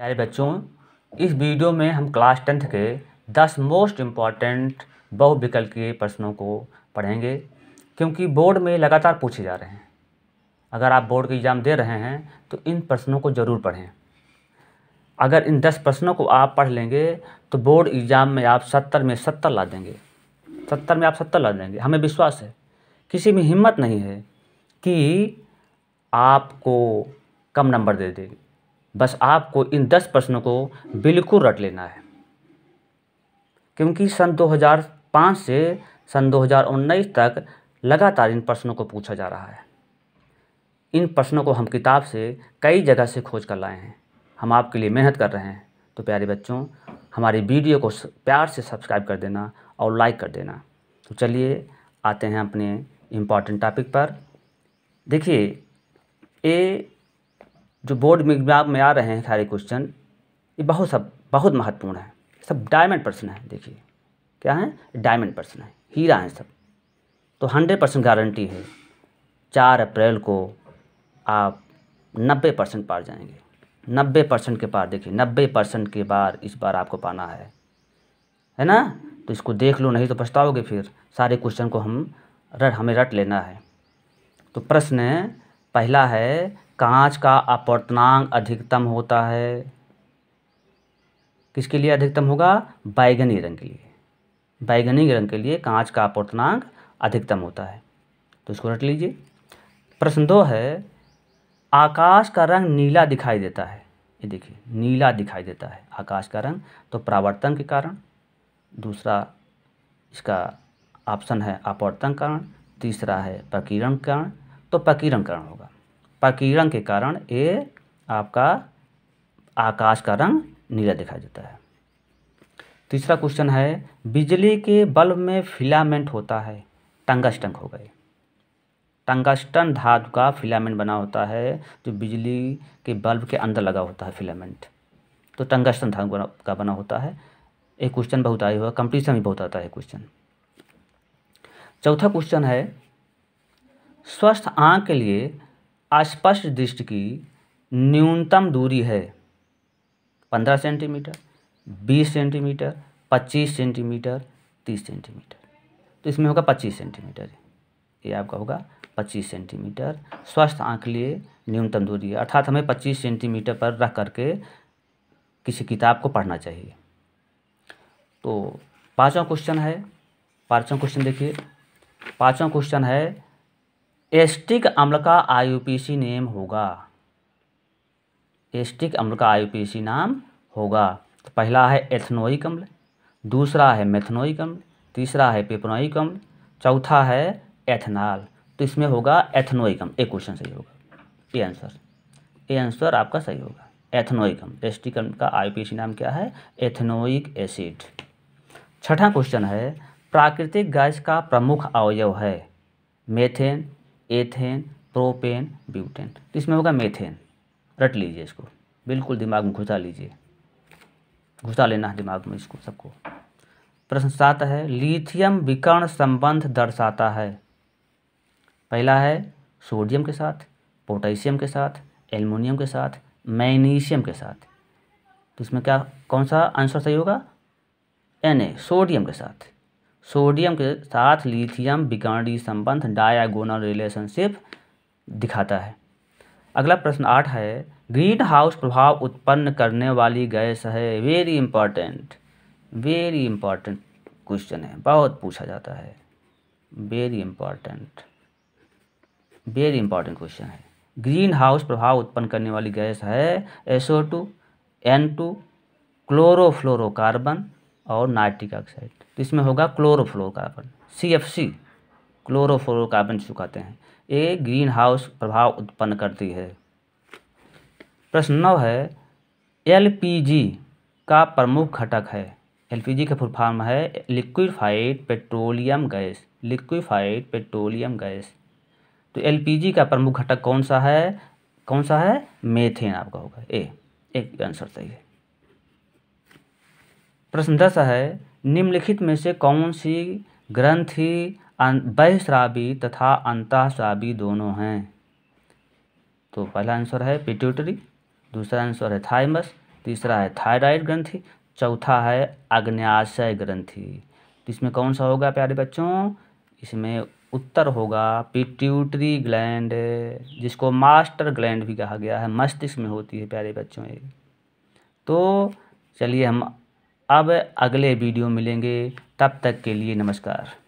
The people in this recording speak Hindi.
प्यारे बच्चों इस वीडियो में हम क्लास टेंथ के दस मोस्ट इम्पॉर्टेंट बहुविकल्प के प्रश्नों को पढ़ेंगे क्योंकि बोर्ड में लगातार पूछे जा रहे हैं अगर आप बोर्ड के एग्ज़ाम दे रहे हैं तो इन प्रश्नों को ज़रूर पढ़ें अगर इन दस प्रश्नों को आप पढ़ लेंगे तो बोर्ड एग्ज़ाम में आप सत्तर में सत्तर ला देंगे सत्तर में आप सत्तर ला देंगे हमें विश्वास है किसी में हिम्मत नहीं है कि आपको कम नंबर दे देगी बस आपको इन दस प्रश्नों को बिल्कुल रट लेना है क्योंकि सन 2005 से सन 2019 तक लगातार इन प्रश्नों को पूछा जा रहा है इन प्रश्नों को हम किताब से कई जगह से खोज कर लाए हैं हम आपके लिए मेहनत कर रहे हैं तो प्यारे बच्चों हमारी वीडियो को प्यार से सब्सक्राइब कर देना और लाइक कर देना तो चलिए आते हैं अपने इम्पॉर्टेंट टॉपिक पर देखिए ए जो बोर्ड में एग्जाम में आ रहे हैं सारे क्वेश्चन ये बहुत सब बहुत महत्वपूर्ण है सब डायमंड पर्सन है देखिए क्या है डायमंड पर्सन है हीरा हैं सब तो हंड्रेड परसेंट गारंटी है चार अप्रैल को आप नब्बे परसेंट पार जाएंगे नब्बे परसेंट के पार देखिए नब्बे परसेंट के बार इस बार आपको पाना है है ना तो इसको देख लो नहीं तो पछताओगे फिर सारे क्वेश्चन को हम रट हमें रट लेना है तो प्रश्न पहला है कांच का अपवर्तनांक अधिकतम होता है किसके लिए अधिकतम होगा बैगनी रंग के लिए बैगनी रंग के लिए कांच का अपवर्तनांक अधिकतम होता है तो इसको रट लीजिए प्रश्न दो है आकाश का रंग नीला दिखाई देता है ये देखिए नीला दिखाई देता है आकाश का रंग तो प्रावर्तन के कारण दूसरा इसका ऑप्शन है अपवर्तन कारण तीसरा है प्रकीरण कारण तो प्रकीरण कारण होगा प्रकीर्ण के कारण ये आपका आकाश का रंग नीला दिखाई देता है तीसरा क्वेश्चन है बिजली के बल्ब में फिलामेंट होता है टंगस्टन हो गए टंगस्टन धातु का फिलामेंट बना होता है जो बिजली के बल्ब के अंदर लगा होता है फिलामेंट तो टंगस्टन धातु का बना होता है एक क्वेश्चन बहुत आया हुआ कंपटीशन भी बहुत आता है क्वेश्चन चौथा क्वेश्चन है स्वस्थ आँख के लिए अस्पष्ट दृष्टि की न्यूनतम दूरी है पंद्रह सेंटीमीटर बीस सेंटीमीटर पच्चीस सेंटीमीटर तीस सेंटीमीटर तो इसमें होगा पच्चीस सेंटीमीटर ये आपका होगा पच्चीस सेंटीमीटर स्वस्थ आँख लिए न्यूनतम दूरी है अर्थात हमें पच्चीस सेंटीमीटर पर रख करके किसी किताब को पढ़ना चाहिए तो पाँचवा क्वेश्चन है पाँचवा क्वेश्चन देखिए पाँचवा क्वेश्चन है एस्टिक अम्ल का आईयूपीसी नेम होगा एस्टिक अम्ल का आईयूपीसी नाम होगा तो पहला है एथनोइक अम्ल दूसरा है मेथनोइक अम्ल तीसरा है पेपनोइक अम्ल चौथा है एथनॉल तो इसमें होगा एथनोइक अम्ल एक क्वेश्चन सही होगा ये आंसर ये आंसर आपका सही होगा एथनोइक अम्ल एस्टिक अम्ल का आईयूपीसी नाम क्या है एथनोइक एसिड छठा क्वेश्चन है प्राकृतिक गैस का प्रमुख अवयव है मेथेन एथेन प्रोपेन ब्यूटेन तो इसमें होगा मेथेन रट लीजिए इसको बिल्कुल दिमाग में घुसा लीजिए घुसा लेना दिमाग में इसको सबको प्रश्न सात है लिथियम विकर्ण संबंध दर्शाता है पहला है सोडियम के साथ पोटेशियम के साथ एल्युमिनियम के साथ मैग्नीशियम के साथ तो इसमें क्या कौन सा आंसर सही होगा एन ए सोडियम के साथ सोडियम के साथ लिथियम विकर्णी संबंध डायागोनल रिलेशनशिप दिखाता है अगला प्रश्न आठ है ग्रीन हाउस प्रभाव उत्पन्न करने वाली गैस है very important very important question है बहुत पूछा जाता है very important very important question है ग्रीन हाउस प्रभाव उत्पन्न करने वाली गैस है SO two N two chlorofluorocarbon और नाइट्रिक ऑक्साइड तो इसमें होगा chlorofluorocarbon C F C chlorofluorocarbon जिसको कहते हैं ये ग्रीन हाउस प्रभाव उत्पन्न करती है प्रश्न नौ है एलपीजी का प्रमुख घटक है एलपीजी का फुल फॉर्म है liquefied petroleum gas liquefied petroleum gas तो एलपीजी का प्रमुख घटक कौन सा है कौन सा है मेथेन आपका होगा ए एक आंसर सही है प्रश्न दस है निम्नलिखित में से कौन सी ग्रंथि बहिश्रावी तथा अंतःश्रावी दोनों हैं तो पहला आंसर है पिट्यूटरी दूसरा आंसर है थाइमस तीसरा है थायराइड ग्रंथि चौथा है अग्न्याशय ग्रंथि तो इसमें कौन सा होगा प्यारे बच्चों इसमें उत्तर होगा पिट्यूटरी ग्लैंड जिसको मास्टर ग्लैंड भी कहा गया है मस्तिष्क में होती है प्यारे बच्चों ये तो चलिए हम अब अगले वीडियो मिलेंगे तब तक के लिए नमस्कार